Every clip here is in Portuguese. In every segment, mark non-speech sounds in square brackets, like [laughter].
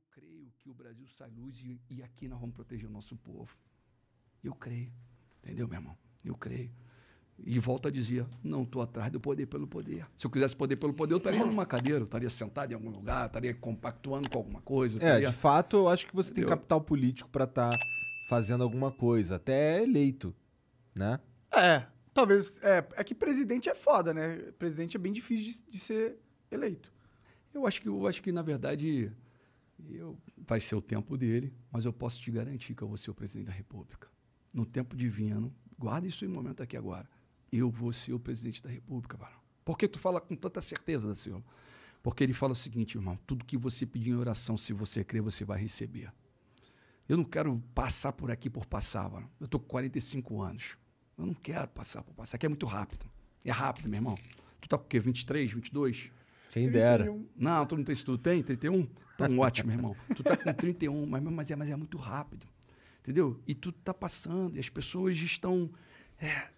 Eu creio que o Brasil sai luz e, e aqui nós vamos proteger o nosso povo. Eu creio. Entendeu, meu irmão? Eu creio. E volta a dizer, não estou atrás do poder pelo poder. Se eu quisesse poder pelo poder, eu estaria numa cadeira, eu estaria sentado em algum lugar, eu estaria compactuando com alguma coisa. É, estaria... de fato, eu acho que você Entendeu? tem capital político para estar tá fazendo alguma coisa, até eleito, né? É, talvez... É, é que presidente é foda, né? Presidente é bem difícil de, de ser eleito. Eu acho que, eu acho que na verdade... Eu, vai ser o tempo dele, mas eu posso te garantir que eu vou ser o presidente da República. No tempo divino, guarda isso em um momento aqui agora. Eu vou ser o presidente da República, varão. Por que tu fala com tanta certeza, da Senhor? Porque ele fala o seguinte, irmão: tudo que você pedir em oração, se você crer, você vai receber. Eu não quero passar por aqui por passar, Eu estou com 45 anos. Eu não quero passar por passar, que é muito rápido. É rápido, meu irmão. Tu tá com o quê? 23, 22? Quem 31. dera. Não, tu não tem isso tudo. Tem? 31? Então é ótimo, irmão. Tu tá com 31, mas, mas, é, mas é muito rápido. Entendeu? E tudo tá passando, e as pessoas estão. É,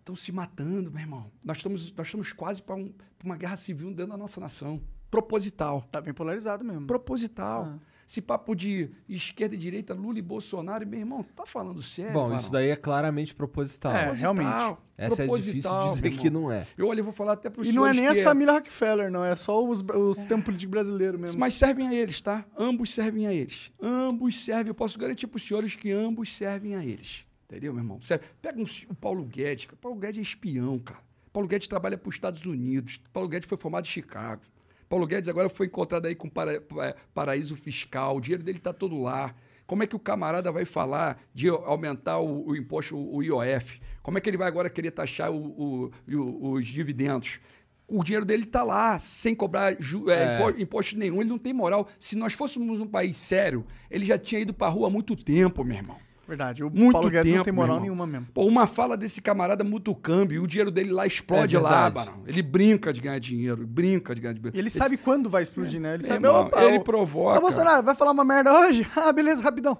estão se matando, meu irmão. Nós estamos, nós estamos quase para um, uma guerra civil dentro da nossa nação proposital. Tá bem polarizado mesmo. Proposital. Ah. Esse papo de esquerda e direita, Lula e Bolsonaro, meu irmão, tá falando sério? Bom, isso daí é claramente proposital. É, proposital, realmente. Essa proposital, é difícil dizer que não é. Eu olho, eu vou falar até pro E não é nem a família Rockefeller, não. É só os, os é. de brasileiro mesmo. Mas servem a eles, tá? Ambos servem a eles. Ambos servem. Eu posso garantir pros senhores que ambos servem a eles. Entendeu, meu irmão? serve pega um, o Paulo Guedes. O Paulo Guedes é espião, cara. Paulo Guedes trabalha para os Estados Unidos. Paulo Guedes foi formado em Chicago. Paulo Guedes agora foi encontrado aí com para, é, paraíso fiscal, o dinheiro dele está todo lá. Como é que o camarada vai falar de aumentar o, o imposto, o IOF? Como é que ele vai agora querer taxar o, o, os dividendos? o dinheiro dele está lá, sem cobrar é, é. imposto nenhum, ele não tem moral. Se nós fôssemos um país sério, ele já tinha ido para a rua há muito tempo, meu irmão. Verdade. O Muito Paulo Guedes tempo, não tem moral nenhuma mesmo. Pô, uma fala desse camarada câmbio e o dinheiro dele lá explode é lá, barão. Ele brinca de ganhar dinheiro, brinca de ganhar dinheiro. E ele Esse... sabe quando vai explodir, é. né? Ele é, sabe, irmão, opa, ele o... provoca. Ô, Bolsonaro, vai falar uma merda hoje? [laughs] Ah, beleza, rapidão.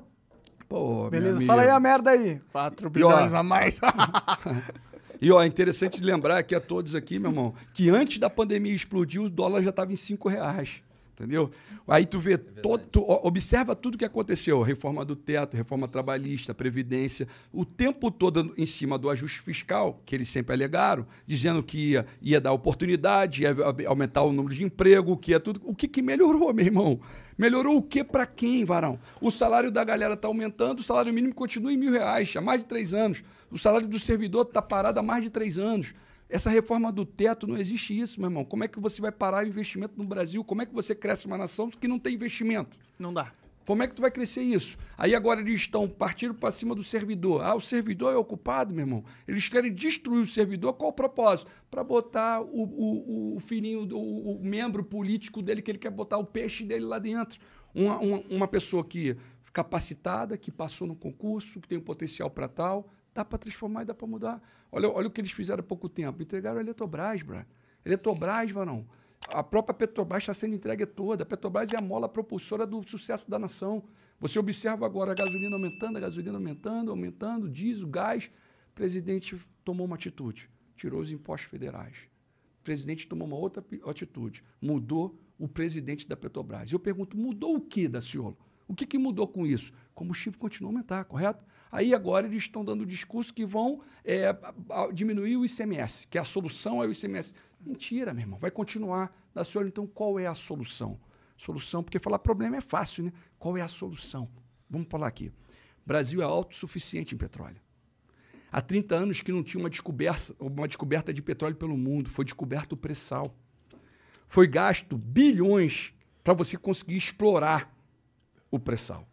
Pô, Beleza, fala aí a merda aí. 4 bilhões a mais. [laughs] E ó, é interessante lembrar aqui a todos aqui, meu irmão, que antes da pandemia explodir, o dólar já estava em 5 reais. Entendeu? Aí tu vê, é todo, tu observa tudo que aconteceu: reforma do teto, reforma trabalhista, previdência, o tempo todo em cima do ajuste fiscal, que eles sempre alegaram, dizendo que ia, ia dar oportunidade, ia aumentar o número de emprego, que ia é tudo. O que, que melhorou, meu irmão? Melhorou o que para quem, Varão? O salário da galera está aumentando, o salário mínimo continua em mil reais há mais de três anos. O salário do servidor está parado há mais de três anos. Essa reforma do teto não existe isso, meu irmão. Como é que você vai parar o investimento no Brasil? Como é que você cresce uma nação que não tem investimento? Não dá. Como é que tu vai crescer isso? Aí agora eles estão partindo para cima do servidor. Ah, o servidor é ocupado, meu irmão. Eles querem destruir o servidor. Qual o propósito? Para botar o, o, o filhinho, o, o, membro político dele, que ele quer botar o peixe dele lá dentro. Uma, uma, uma pessoa que capacitada, que passou no concurso, que tem um potencial para tal, Dá para transformar e dá para mudar. Olha, olha o que eles fizeram há pouco tempo. Entregaram a Eletrobras, bra. Eletrobras, varão. A própria Petrobras está sendo entregue toda. A Petrobras é a mola propulsora do sucesso da nação. Você observa agora a gasolina aumentando, a gasolina aumentando, aumentando, diesel, gás. O presidente tomou uma atitude, tirou os impostos federais. O presidente tomou uma outra atitude, mudou o presidente da Petrobras. Eu pergunto, mudou o que, Daciolo? O que, que mudou com isso? Combustível continuou a aumentar, correto? Aí agora eles estão dando discurso que vão é, diminuir o ICMS, que a solução é o ICMS. Mentira, meu irmão. Vai continuar. Da senhora, então, qual é a solução? Solução, porque falar problema é fácil, né? Qual é a solução? Vamos falar aqui. Brasil é autossuficiente em petróleo. Há 30 anos que não tinha uma descoberta, uma descoberta de petróleo pelo mundo. Foi descoberto o pré-sal. Foi gasto bilhões para você conseguir explorar o pré-sal.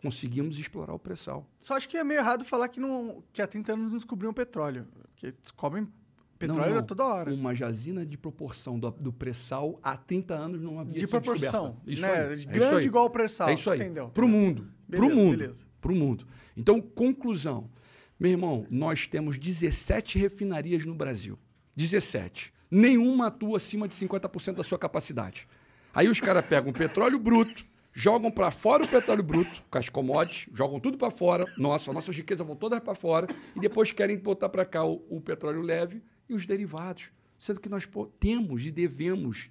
Conseguimos explorar o pré-sal. Só acho que é meio errado falar que, não, que há 30 anos não descobriam petróleo. que descobrem petróleo não, não. toda hora. Uma jazina de proporção do, do pré-sal há 30 anos não havia de sido proporção, Isso né? Aí, Grande é isso igual o pré-sal. É isso aí. Entendeu? Para o mundo. Para o mundo. Beleza. Para o mundo. Então, conclusão. Meu irmão, nós temos 17 refinarias no Brasil. 17. Nenhuma atua acima de 50% da sua capacidade. Aí os caras pegam petróleo bruto, jogam para fora o petróleo bruto, com as commodities, jogam tudo para fora, nossa, nossas riquezas vão todas para fora, e depois querem botar para cá o, o, petróleo leve e os derivados. Sendo que nós temos e devemos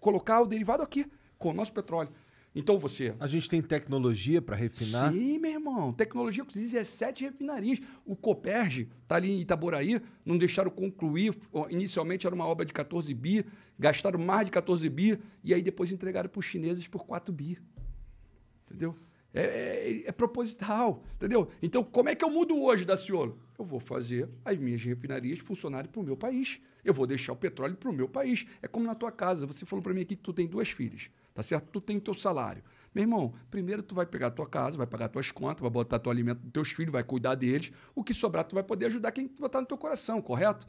colocar o derivado aqui, com o nosso petróleo. Então você. A gente tem tecnologia para refinar? Sim, meu irmão. Tecnologia com 17 refinarias. O Coperge está ali em Itaboraí, não deixaram concluir. Inicialmente era uma obra de 14 bi, gastaram mais de 14 bi e aí depois entregaram para os chineses por 4 bi. Entendeu? É, é, é, proposital, entendeu? Então, como é que eu mudo hoje, Daciolo? Eu vou fazer as minhas refinarias funcionarem para o meu país. Eu vou deixar o petróleo para o meu país. É como na tua casa. Você falou para mim aqui que tu tem duas filhas tá certo? Tu tem o teu salário. Meu irmão, primeiro tu vai pegar tua casa, vai pagar tuas contas, vai botar teu alimento dos teus filhos, vai cuidar deles. O que sobrar, tu vai poder ajudar quem tu botar no teu coração, correto?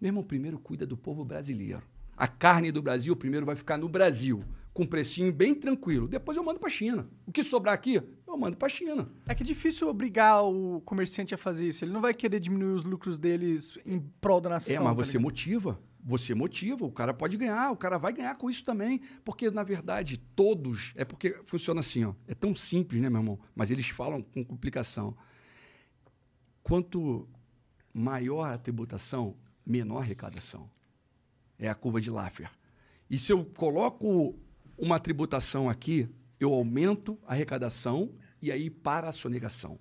Meu irmão, primeiro cuida do povo brasileiro. A carne do Brasil primeiro vai ficar no Brasil, com um precinho bem tranquilo. Depois eu mando para China. O que sobrar aqui, eu mando para China. É que é difícil obrigar o comerciante a fazer isso. Ele não vai querer diminuir os lucros deles em prol da nação. É, mas tá você motiva você motiva, o cara pode ganhar, o cara vai ganhar com isso também, porque na verdade todos, é porque funciona assim, ó, é tão simples, né, meu irmão, mas eles falam com complicação. Quanto maior a tributação, menor a arrecadação. É a curva de Laffer. E se eu coloco uma tributação aqui, eu aumento a arrecadação e aí para a sonegação.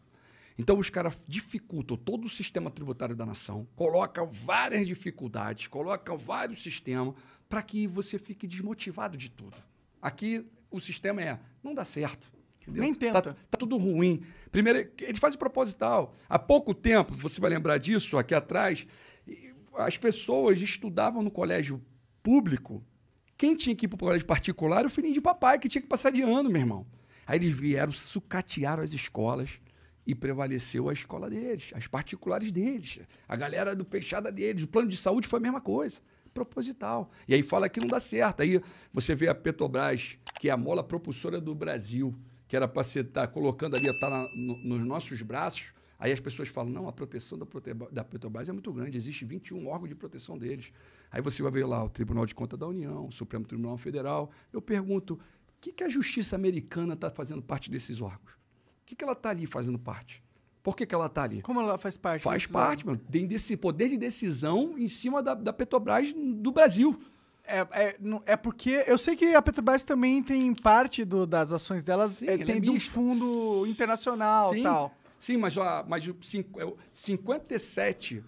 Então os caras dificultam todo o sistema tributário da nação, colocam várias dificuldades, colocam vários sistemas para que você fique desmotivado de tudo. Aqui o sistema é, não dá certo. Entendeu? Nem tá tenta. Tá, tá, tudo ruim. Primeiro, ele faz o proposital. Há pouco tempo, você vai lembrar disso, aqui atrás, as pessoas estudavam no colégio público. Quem tinha que ir para o colégio particular era o filhinho de papai, que tinha que passar de ano, meu irmão. Aí eles vieram, sucatearam as escolas, e prevaleceu a escola deles, as particulares deles, a galera do peixada deles, o plano de saúde foi a mesma coisa, proposital. E aí fala que não dá certo. Aí você vê a Petrobras, que é a mola propulsora do Brasil, que era para você estar tá colocando ali, estar tá no, nos nossos braços. Aí as pessoas falam: não, a proteção da, da Petrobras é muito grande, existe 21 órgãos de proteção deles. Aí você vai ver lá o Tribunal de Contas da União, o Supremo Tribunal Federal. Eu pergunto: o que, que a justiça americana está fazendo parte desses órgãos? que, que ela tá ali fazendo parte? Por que, que ela tá ali? Como ela faz parte? Faz parte, mano. Tem desse poder de decisão em cima da, da Petrobras do Brasil. É, é, é, porque eu sei que a Petrobras também tem parte do, das ações delas, Sim, é, é tem é de um fundo internacional e tal. Sim, mas, mas 57,8%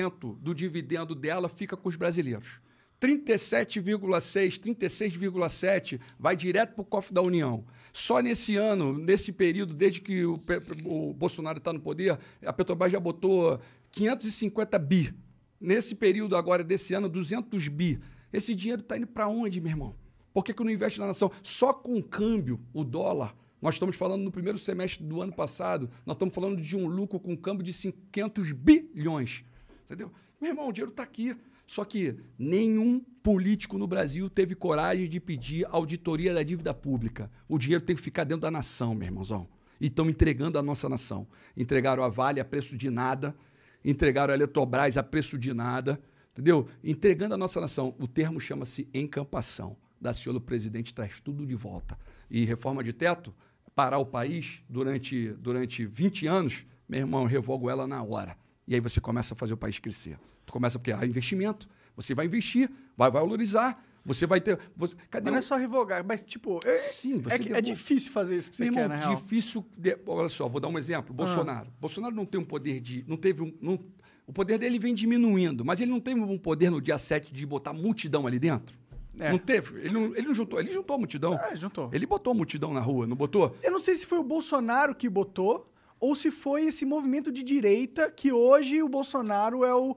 é do dividendo dela fica com os brasileiros. 37,6, 36,7 vai direto para o cofre da União. Só nesse ano, nesse período, desde que o, o Bolsonaro está no poder, a Petrobras já botou 550 bi. Nesse período agora desse ano, 200 bi. Esse dinheiro está indo para onde, meu irmão? Por que, que não investe na nação? Só com o câmbio, o dólar, nós estamos falando no primeiro semestre do ano passado, nós estamos falando de um lucro com câmbio de 500 bilhões. Entendeu? Meu irmão, o dinheiro está aqui. Só que nenhum político no Brasil teve coragem de pedir auditoria da dívida pública. O dinheiro tem que ficar dentro da nação, meu irmãozão. E estão entregando a nossa nação. Entregaram a Vale a preço de nada, entregaram a Eletrobras a preço de nada, entendeu? Entregando a nossa nação. O termo chama-se encampação. Da o presidente traz tudo de volta. E reforma de teto, parar o país durante, durante 20 anos, meu irmão, revogo ela na hora. E aí você começa a fazer o país crescer. Tu começa porque há ah, investimento, você vai investir, vai valorizar, você vai ter. Você, cadê mas não é só revogar, mas tipo. É, Sim, você é, é difícil fazer isso que você quer, irmão, na difícil. De, olha só, vou dar um exemplo. Ah. Bolsonaro. Ah. Bolsonaro não tem um poder de. Não teve um. Não, o poder dele vem diminuindo, mas ele não teve um poder no dia 7 de botar multidão ali dentro. É. Não teve? Ele não, ele não juntou. Ele juntou a multidão. É, juntou. Ele botou a multidão na rua, não botou? Eu não sei se foi o Bolsonaro que botou ou se foi esse movimento de direita que hoje o Bolsonaro é o,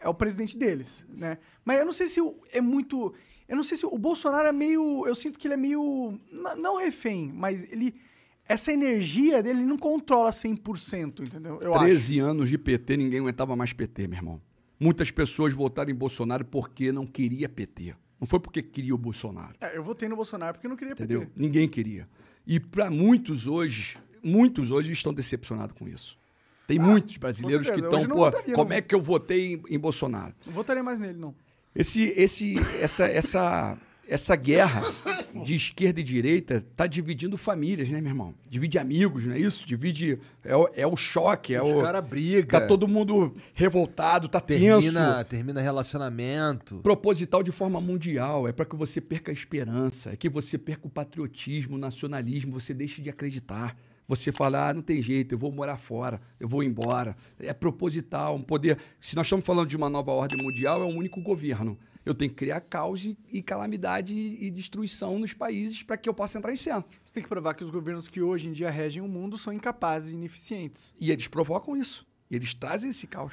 é o presidente deles, né? Mas eu não sei se é muito... Eu não sei se o Bolsonaro é meio... Eu sinto que ele é meio... Não refém, mas ele... Essa energia dele não controla 100%, entendeu? Eu 13 acho. anos de PT, ninguém aguentava mais PT, meu irmão. Muitas pessoas votaram em Bolsonaro porque não queria PT. Não foi porque queria o Bolsonaro. É, eu votei no Bolsonaro porque não queria Entendeu? PT. Ninguém queria. E para muitos hoje, muitos hoje estão decepcionados com isso. Tem ah, muitos brasileiros que estão, pô, votaria, como não. é que eu votei em, em, Bolsonaro? Não votaria mais nele, não. Esse, esse, essa, essa, essa guerra de esquerda e direita está dividindo famílias, né, meu irmão? Divide amigos, não é isso? Divide. É, o, é o choque, é Os o. Os caras brigam. Tá todo mundo revoltado, tá termina, tenso. Termina relacionamento. Proposital de forma mundial. É para que você perca a esperança, é que você perca o patriotismo, o nacionalismo, você deixe de acreditar você fala, ah, não tem jeito, eu vou morar fora, eu vou embora. É proposital, um poder. Se nós estamos falando de uma nova ordem mundial, é um único governo. Eu tenho que criar caos e, e calamidade e, e destruição nos países para que eu possa entrar em cena. Você tem que provar que os governos que hoje em dia regem o mundo são incapazes e ineficientes. E eles provocam isso. Eles trazem esse caos.